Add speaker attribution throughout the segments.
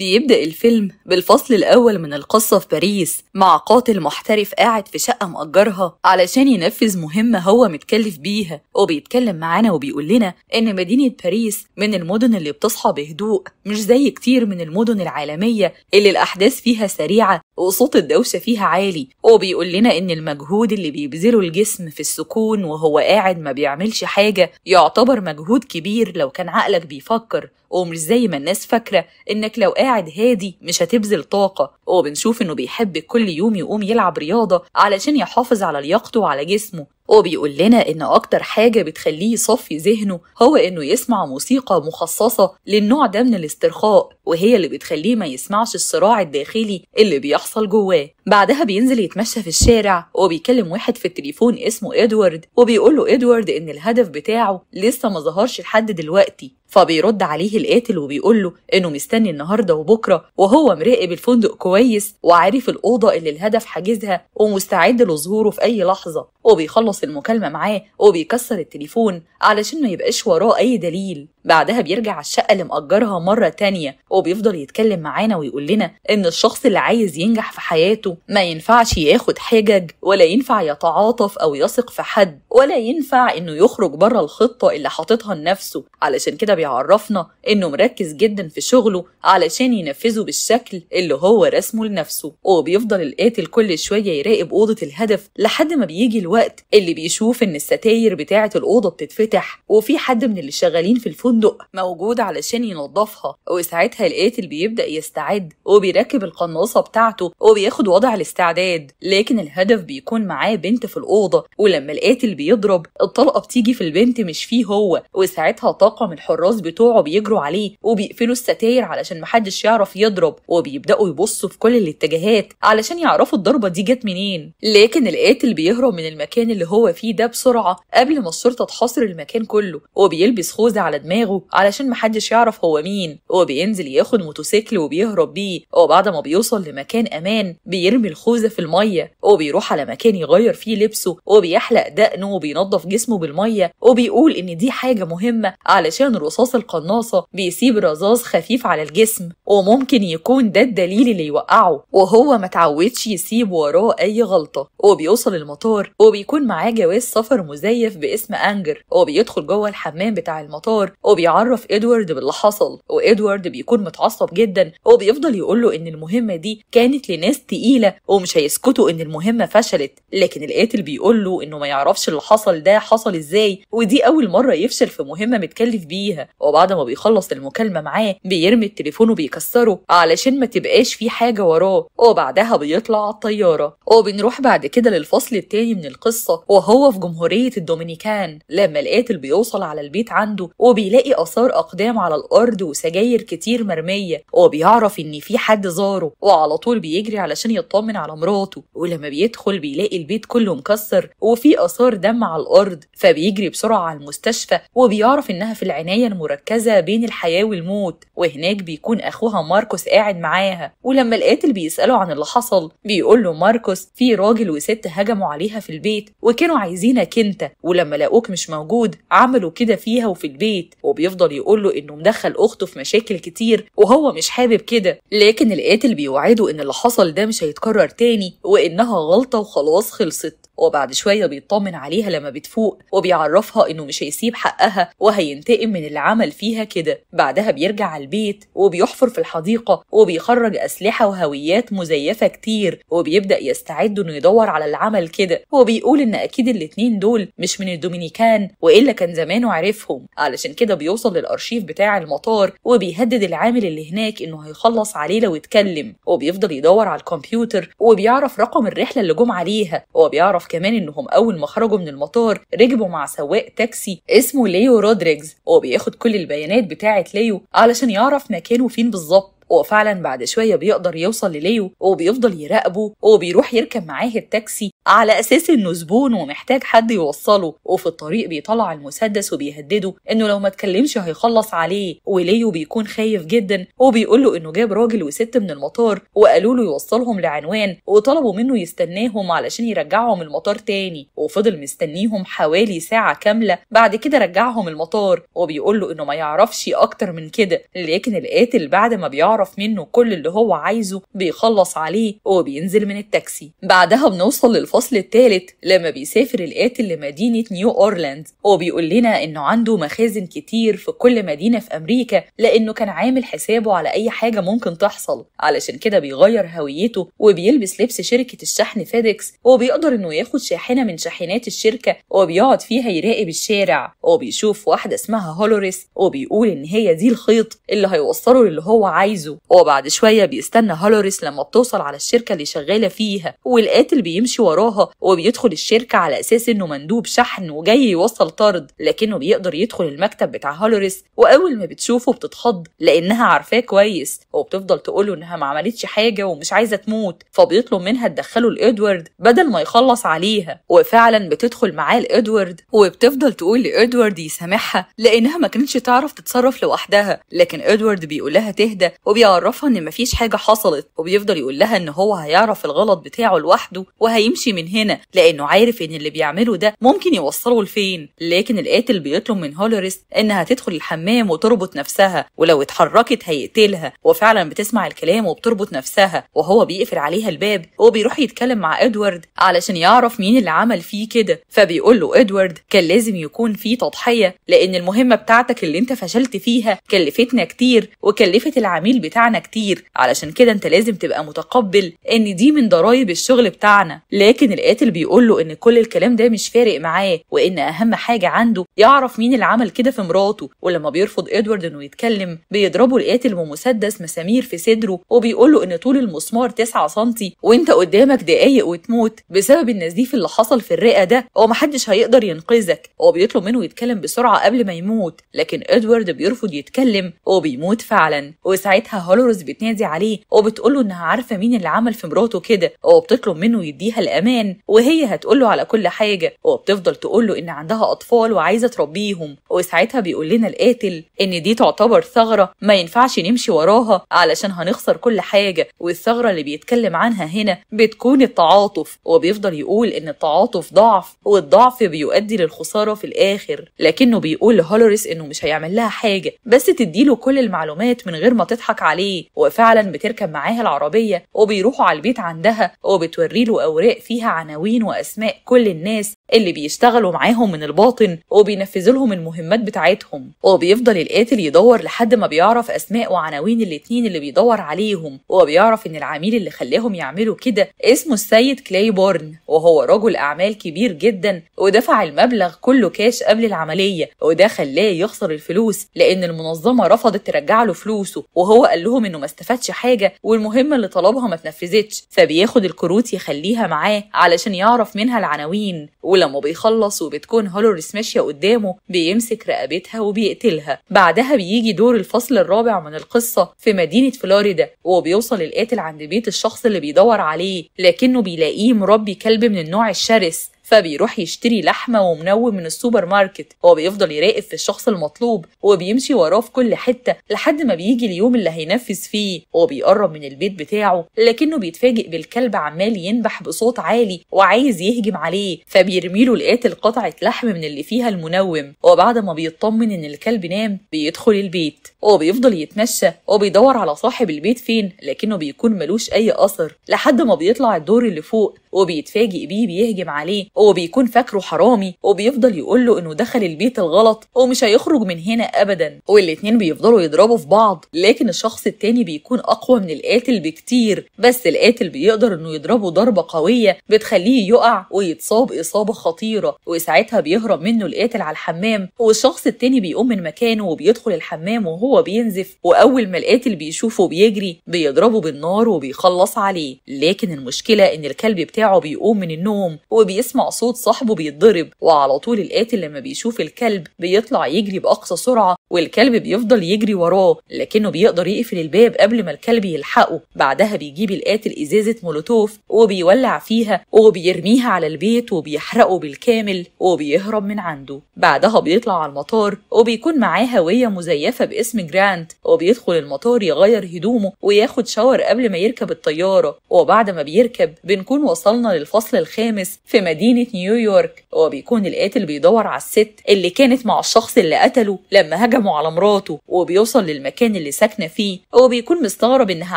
Speaker 1: بيبدأ الفيلم بالفصل الأول من القصة في باريس مع قاتل محترف قاعد في شقة مأجرها علشان ينفذ مهمة هو متكلف بيها وبيتكلم معانا وبيقول لنا إن مدينة باريس من المدن اللي بتصحى بهدوء مش زي كتير من المدن العالمية اللي الأحداث فيها سريعة وصوت الدوشة فيها عالي وبيقول لنا إن المجهود اللي بيبذله الجسم في السكون وهو قاعد ما بيعملش حاجة يعتبر مجهود كبير لو كان عقلك بيفكر ومش زي ما الناس فاكرة إنك لو قاعد هادي مش هتبذل طاقة وبنشوف انه بيحب كل يوم يقوم يلعب رياضه علشان يحافظ على لياقته وعلى جسمه وبيقول لنا ان اكتر حاجه بتخليه يصفي ذهنه هو انه يسمع موسيقى مخصصه للنوع ده من الاسترخاء وهي اللي بتخليه ما يسمعش الصراع الداخلي اللي بيحصل جواه بعدها بينزل يتمشى في الشارع وبيكلم واحد في التليفون اسمه ادوارد وبيقول له ادوارد ان الهدف بتاعه لسه ما ظهرش لحد دلوقتي فبيرد عليه القاتل وبيقول له انه مستني النهارده وبكره وهو مراقب الفندق كويس كويس وعارف الأوضة اللي الهدف حاجزها ومستعد لظهوره في أي لحظة وبيخلص المكالمة معاه وبيكسر التليفون علشان ما يبقاش وراه أي دليل بعدها بيرجع على الشقة اللي مأجرها مرة تانية وبيفضل يتكلم معانا ويقول لنا إن الشخص اللي عايز ينجح في حياته ما ينفعش ياخد حجج ولا ينفع يتعاطف أو يثق في حد ولا ينفع إنه يخرج بره الخطة اللي حاططها لنفسه علشان كده بيعرفنا إنه مركز جدا في شغله علشان ينفذه بالشكل اللي هو رسمه اسمه لنفسه وبيفضل القاتل كل شوية يراقب أوضة الهدف لحد ما بيجي الوقت اللي بيشوف إن الستاير بتاعة الأوضة بتتفتح وفي حد من اللي شغالين في الفندق موجود علشان ينظفها وساعتها القاتل بيبدأ يستعد وبيركب القناصة بتاعته وبياخد وضع الاستعداد لكن الهدف بيكون معاه بنت في الأوضة ولما القاتل بيضرب الطلقة بتيجي في البنت مش فيه هو وساعتها طاقم الحراس بتوعه بيجروا عليه وبيقفلوا الستاير علشان محدش يعرف يضرب وبيبدأوا يبصوا في كل الاتجاهات علشان يعرفوا الضربة دي جت منين لكن القاتل بيهرب من المكان اللي هو فيه ده بسرعة قبل ما الشرطة تحاصر المكان كله وبيلبس خوذة على دماغه علشان محدش يعرف هو مين وبينزل ياخد موتوسيكل وبيهرب بيه وبعد ما بيوصل لمكان أمان بيرمي الخوذة في المية وبيروح على مكان يغير فيه لبسه وبيحلق دقنه وبينظف جسمه بالمية وبيقول إن دي حاجة مهمة علشان رصاص القناصة بيسيب رذاذ خفيف على الجسم وممكن يكون ده الدليل اللي بيوقعه وهو ما تعودش يسيب وراه أي غلطة وبيوصل المطار وبيكون معاه جواز سفر مزيف باسم أنجر وبيدخل جوه الحمام بتاع المطار وبيعرف إدوارد باللي حصل وإدوارد بيكون متعصب جدا وبيفضل يقول له إن المهمة دي كانت لناس تقيلة ومش هيسكتوا إن المهمة فشلت لكن القاتل بيقول له إنه ما يعرفش اللي حصل ده حصل إزاي ودي أول مرة يفشل في مهمة متكلف بيها وبعد ما بيخلص المكالمة معاه بيرمي التليفون وبيكسره علشان ما تبقاش في حاجة حاجة وراه وبعدها بيطلع على الطيارة وبنروح بعد كده للفصل التاني من القصة وهو في جمهورية الدومينيكان لما القاتل بيوصل على البيت عنده وبيلاقي آثار أقدام على الأرض وسجاير كتير مرمية وبيعرف إن في حد زاره وعلى طول بيجري علشان يطمن على مراته ولما بيدخل بيلاقي البيت كله مكسر وفي آثار دم على الأرض فبيجري بسرعة على المستشفى وبيعرف إنها في العناية المركزة بين الحياة والموت وهناك بيكون أخوها ماركوس قاعد معاها ولما الحلقات اللي بيسأله عن اللي حصل بيقول له ماركوس في راجل وست هجموا عليها في البيت وكانوا عايزينك انت ولما لقوك مش موجود عملوا كده فيها وفي البيت وبيفضل يقول له انه مدخل اخته في مشاكل كتير وهو مش حابب كده لكن القاتل بيوعده ان اللي حصل ده مش هيتكرر تاني وانها غلطه وخلاص خلصت وبعد شويه بيطمن عليها لما بتفوق وبيعرفها انه مش هيسيب حقها وهينتقم من اللي عمل فيها كده بعدها بيرجع البيت وبيحفر في الحديقه وبيخرج اسلحه وهويات مزيفه كتير وبيبدا يستعد انه يدور على العمل كده وبيقول ان اكيد الاتنين دول مش من الدومينيكان والا كان زمانه عرفهم علشان كده بيوصل للارشيف بتاع المطار وبيهدد العامل اللي هناك انه هيخلص عليه لو اتكلم وبيفضل يدور على الكمبيوتر وبيعرف رقم الرحله اللي جم عليها وبيعرف كمان انهم اول ما خرجوا من المطار ركبوا مع سواق تاكسي اسمه ليو رودريجز وبياخد بياخد كل البيانات بتاعه ليو علشان يعرف مكانه فين بالظبط وفعلا بعد شويه بيقدر يوصل لليو وبيفضل يراقبه وبيروح يركب معاه التاكسي على اساس انه زبون ومحتاج حد يوصله وفي الطريق بيطلع المسدس وبيهدده انه لو ما اتكلمش هيخلص عليه وليو بيكون خايف جدا وبيقول له انه جاب راجل وست من المطار وقالوا له يوصلهم لعنوان وطلبوا منه يستناهم علشان يرجعهم المطار تاني وفضل مستنيهم حوالي ساعه كامله بعد كده رجعهم المطار وبيقول له انه ما يعرفش اكتر من كده لكن القاتل بعد ما بيعرف بيعرف منه كل اللي هو عايزه بيخلص عليه وبينزل من التاكسي بعدها بنوصل للفصل الثالث لما بيسافر القاتل لمدينة نيو أورلاند وبيقول لنا إنه عنده مخازن كتير في كل مدينة في أمريكا لأنه كان عامل حسابه على أي حاجة ممكن تحصل علشان كده بيغير هويته وبيلبس لبس شركة الشحن فيدكس وبيقدر إنه ياخد شاحنة من شاحنات الشركة وبيقعد فيها يراقب الشارع وبيشوف واحدة اسمها هولوريس وبيقول إن هي دي الخيط اللي هيوصله للي هو عايزه بينقذوه وبعد شوية بيستنى هالوريس لما بتوصل على الشركة اللي شغالة فيها والقاتل بيمشي وراها وبيدخل الشركة على أساس إنه مندوب شحن وجاي يوصل طرد لكنه بيقدر يدخل المكتب بتاع هالوريس وأول ما بتشوفه بتتخض لأنها عارفاه كويس وبتفضل تقوله إنها ما عملتش حاجة ومش عايزة تموت فبيطلب منها تدخله لإدوارد بدل ما يخلص عليها وفعلا بتدخل معاه لإدوارد وبتفضل تقول لإدوارد يسامحها لأنها ما كانتش تعرف تتصرف لوحدها لكن إدوارد بيقولها تهدى وبيعرفها ان مفيش حاجه حصلت وبيفضل يقول لها ان هو هيعرف الغلط بتاعه لوحده وهيمشي من هنا لانه عارف ان اللي بيعمله ده ممكن يوصله لفين لكن القاتل بيطلب من هولوريس انها تدخل الحمام وتربط نفسها ولو اتحركت هيقتلها وفعلا بتسمع الكلام وبتربط نفسها وهو بيقفل عليها الباب وبيروح يتكلم مع ادوارد علشان يعرف مين اللي عمل فيه كده فبيقول له ادوارد كان لازم يكون في تضحيه لان المهمه بتاعتك اللي انت فشلت فيها كلفتنا كتير وكلفت العميل بتاعنا كتير علشان كده انت لازم تبقى متقبل ان دي من ضرايب الشغل بتاعنا لكن القاتل بيقول له ان كل الكلام ده مش فارق معاه وان اهم حاجه عنده يعرف مين اللي عمل كده في مراته ولما بيرفض ادوارد انه يتكلم بيضربه القاتل بمسدس مسامير في صدره وبيقول له ان طول المسمار 9 سم وانت قدامك دقايق وتموت بسبب النزيف اللي حصل في الرئه ده ومحدش هيقدر ينقذك هو بيطلب منه يتكلم بسرعه قبل ما يموت لكن ادوارد بيرفض يتكلم وبيموت فعلا وساعتها بنتها هولورز بتنادي عليه وبتقول له انها عارفه مين اللي عمل في مراته كده وبتطلب منه يديها الامان وهي هتقول له على كل حاجه وبتفضل تقول له ان عندها اطفال وعايزه تربيهم وساعتها بيقول لنا القاتل ان دي تعتبر ثغره ما ينفعش نمشي وراها علشان هنخسر كل حاجه والثغره اللي بيتكلم عنها هنا بتكون التعاطف وبيفضل يقول ان التعاطف ضعف والضعف بيؤدي للخساره في الاخر لكنه بيقول لهولوريس انه مش هيعمل لها حاجه بس تديله كل المعلومات من غير ما تضحك معاك عليه وفعلا بتركب معاها العربية وبيروحوا على البيت عندها وبتوري له أوراق فيها عناوين وأسماء كل الناس اللي بيشتغلوا معاهم من الباطن وبينفذوا لهم المهمات بتاعتهم وبيفضل القاتل يدور لحد ما بيعرف أسماء وعناوين الاثنين اللي بيدور عليهم وبيعرف إن العميل اللي خلاهم يعملوا كده اسمه السيد كلاي بورن وهو رجل أعمال كبير جدا ودفع المبلغ كله كاش قبل العملية وده خلاه يخسر الفلوس لأن المنظمة رفضت ترجع له فلوسه وهو قال لهم انه ما استفادش حاجه والمهمه اللي طلبها ما اتنفذتش فبياخد الكروت يخليها معاه علشان يعرف منها العناوين ولما بيخلص وبتكون هولوريس ماشيه قدامه بيمسك رقبتها وبيقتلها بعدها بيجي دور الفصل الرابع من القصه في مدينه فلوريدا وبيوصل القاتل عند بيت الشخص اللي بيدور عليه لكنه بيلاقيه مربي كلب من النوع الشرس فبيروح يشتري لحمه ومنوم من السوبر ماركت هو بيفضل يراقب في الشخص المطلوب وبيمشي وراه في كل حته لحد ما بيجي اليوم اللي هينفذ فيه وبيقرب من البيت بتاعه لكنه بيتفاجئ بالكلب عمال ينبح بصوت عالي وعايز يهجم عليه فبيرميله القاتل قطعه لحم من اللي فيها المنوم وبعد ما بيطمن ان الكلب نام بيدخل البيت وبيفضل يتمشى وبيدور على صاحب البيت فين لكنه بيكون ملوش اي اثر لحد ما بيطلع الدور اللي فوق وبيتفاجئ بيه بيهجم عليه هو بيكون فاكره حرامي وبيفضل يقول له انه دخل البيت الغلط ومش هيخرج من هنا ابدا والاتنين بيفضلوا يضربوا في بعض لكن الشخص التاني بيكون اقوى من القاتل بكتير بس القاتل بيقدر انه يضربه ضربه قويه بتخليه يقع ويتصاب اصابه خطيره وساعتها بيهرب منه القاتل على الحمام والشخص التاني بيقوم من مكانه وبيدخل الحمام وهو بينزف واول ما القاتل بيشوفه بيجري بيضربه بالنار وبيخلص عليه لكن المشكله ان الكلب بتاعه بيقوم من النوم وبيسمع صوت صاحبه بيتضرب وعلى طول القاتل لما بيشوف الكلب بيطلع يجري بأقصى سرعة والكلب بيفضل يجري وراه لكنه بيقدر يقفل الباب قبل ما الكلب يلحقه بعدها بيجيب القاتل إزازة مولوتوف وبيولع فيها وبيرميها على البيت وبيحرقه بالكامل وبيهرب من عنده بعدها بيطلع على المطار وبيكون معاه هوية مزيفة باسم جرانت وبيدخل المطار يغير هدومه وياخد شاور قبل ما يركب الطيارة وبعد ما بيركب بنكون وصلنا للفصل الخامس في مدينة نيويورك وبيكون القاتل بيدور على الست اللي كانت مع الشخص اللي قتله لما هجم بيحرمه على مراته وبيوصل للمكان اللي ساكنه فيه وبيكون مستغرب انها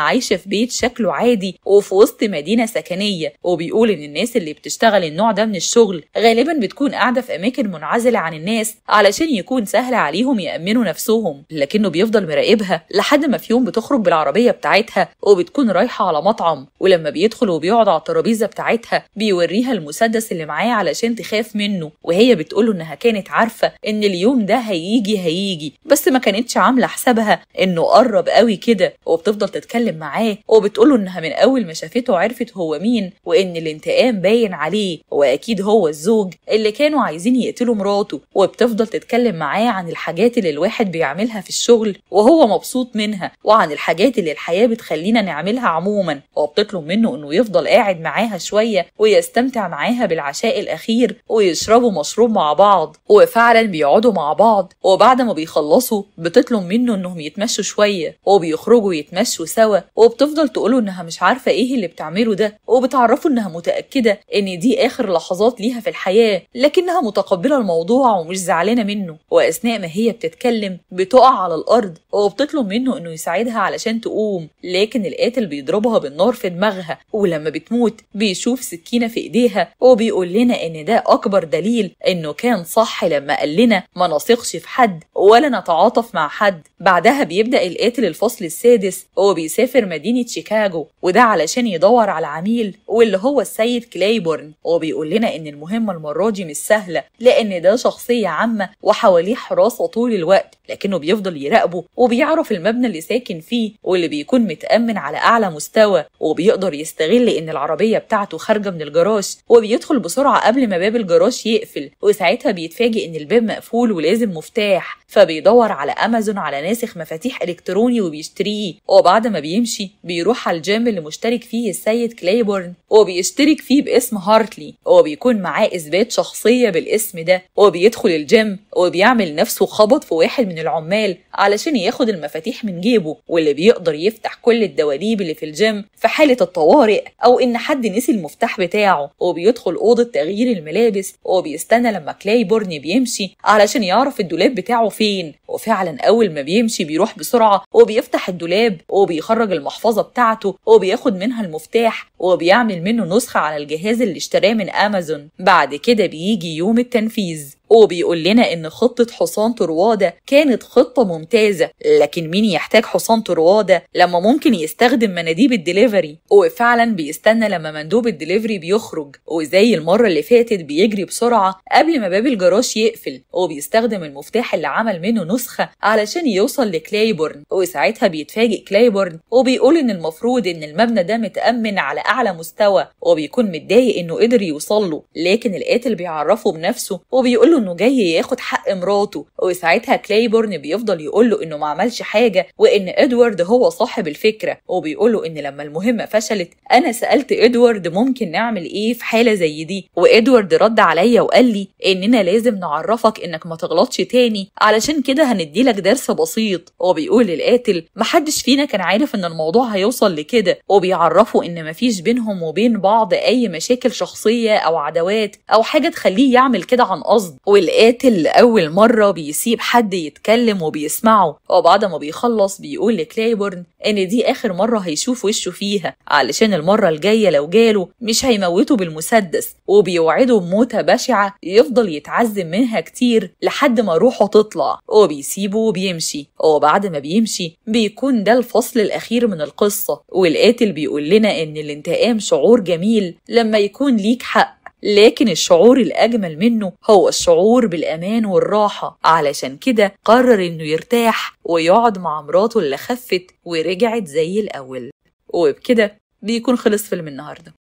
Speaker 1: عايشه في بيت شكله عادي وفي وسط مدينه سكنيه وبيقول ان الناس اللي بتشتغل النوع ده من الشغل غالبا بتكون قاعده في اماكن منعزله عن الناس علشان يكون سهل عليهم يامنوا نفسهم لكنه بيفضل مراقبها لحد ما في يوم بتخرج بالعربيه بتاعتها وبتكون رايحه على مطعم ولما بيدخل وبيقعد على الترابيزه بتاعتها بيوريها المسدس اللي معاه علشان تخاف منه وهي بتقوله انها كانت عارفه ان اليوم ده هيجي هيجي بس ما كانتش عامله حسابها انه قرب قوي كده وبتفضل تتكلم معاه وبتقول له انها من اول ما شافته عرفت هو مين وان الانتقام باين عليه واكيد هو الزوج اللي كانوا عايزين يقتلوا مراته وبتفضل تتكلم معاه عن الحاجات اللي الواحد بيعملها في الشغل وهو مبسوط منها وعن الحاجات اللي الحياه بتخلينا نعملها عموما وبتطلب منه انه يفضل قاعد معاها شويه ويستمتع معاها بالعشاء الاخير ويشربوا مشروب مع بعض وفعلا بيقعدوا مع بعض وبعد ما بيخلصوا بيخلصوا بتطلب منه انهم يتمشوا شويه وبيخرجوا يتمشوا سوا وبتفضل تقوله انها مش عارفه ايه اللي بتعمله ده وبتعرفه انها متاكده ان دي اخر لحظات ليها في الحياه لكنها متقبله الموضوع ومش زعلانه منه واثناء ما هي بتتكلم بتقع على الارض وبتطلب منه انه يساعدها علشان تقوم لكن القاتل بيضربها بالنار في دماغها ولما بتموت بيشوف سكينه في ايديها وبيقول لنا ان ده اكبر دليل انه كان صح لما قال لنا ما نثقش في حد ولا ربنا تعاطف مع حد بعدها بيبدأ القاتل الفصل السادس هو بيسافر مدينة شيكاغو وده علشان يدور على عميل واللي هو السيد كلايبورن وبيقول لنا إن المهمة المرة دي مش سهلة لأن ده شخصية عامة وحواليه حراسة طول الوقت لكنه بيفضل يراقبه وبيعرف المبنى اللي ساكن فيه واللي بيكون متأمن على أعلى مستوى وبيقدر يستغل إن العربية بتاعته خارجة من الجراج وبيدخل بسرعة قبل ما باب الجراج يقفل وساعتها بيتفاجئ إن الباب مقفول ولازم مفتاح فبي بيدور على امازون على ناسخ مفاتيح الكتروني وبيشتريه وبعد ما بيمشي بيروح على الجيم اللي مشترك فيه السيد كلايبورن وبيشترك فيه باسم هارتلي وبيكون معاه اثبات شخصيه بالاسم ده وبيدخل الجيم وبيعمل نفسه خبط في واحد من العمال علشان ياخد المفاتيح من جيبه واللي بيقدر يفتح كل الدواليب اللي في الجيم في حاله الطوارئ او ان حد نسي المفتاح بتاعه وبيدخل اوضه تغيير الملابس وبيستنى لما كلايبورن بيمشي علشان يعرف الدولاب بتاعه فين mean وفعلا أول ما بيمشي بيروح بسرعة وبيفتح الدولاب وبيخرج المحفظة بتاعته وبياخد منها المفتاح وبيعمل منه نسخة على الجهاز اللي اشتراه من أمازون بعد كده بيجي يوم التنفيذ وبيقول لنا إن خطة حصان طروادة كانت خطة ممتازة لكن مين يحتاج حصان طروادة لما ممكن يستخدم مناديب الدليفري وفعلا بيستنى لما مندوب الدليفري بيخرج وزي المرة اللي فاتت بيجري بسرعة قبل ما باب الجراج يقفل وبيستخدم المفتاح اللي عمل منه نسخة علشان يوصل لكلايبورن وساعتها بيتفاجئ كلايبورن وبيقول إن المفروض إن المبنى ده متأمن على أعلى مستوى وبيكون متضايق إنه قدر يوصل له لكن القاتل بيعرفه بنفسه وبيقول له إنه جاي ياخد حق مراته وساعتها كلايبورن بيفضل يقول له إنه ما عملش حاجة وإن إدوارد هو صاحب الفكرة وبيقول له إن لما المهمة فشلت أنا سألت إدوارد ممكن نعمل إيه في حالة زي دي وإدوارد رد عليا وقال لي إننا لازم نعرفك إنك ما تغلطش تاني علشان كده هنديلك درس بسيط هو بيقول للقاتل محدش فينا كان عارف ان الموضوع هيوصل لكده وبيعرفه ان مفيش بينهم وبين بعض اي مشاكل شخصيه او عداوات او حاجه تخليه يعمل كده عن قصد والقاتل لاول مره بيسيب حد يتكلم وبيسمعه وبعد ما بيخلص بيقول لكلايبورن ان دي اخر مره هيشوف وشه فيها علشان المره الجايه لو جاله مش هيموته بالمسدس وبيوعده بموته بشعه يفضل يتعذب منها كتير لحد ما روحه تطلع وبي ويسيبه وبيمشي وبعد ما بيمشي بيكون ده الفصل الأخير من القصة والقاتل بيقول لنا إن الانتقام شعور جميل لما يكون ليك حق لكن الشعور الأجمل منه هو الشعور بالأمان والراحة علشان كده قرر إنه يرتاح ويقعد مع مراته اللي خفت ورجعت زي الأول وبكده بيكون خلص فيلم النهارده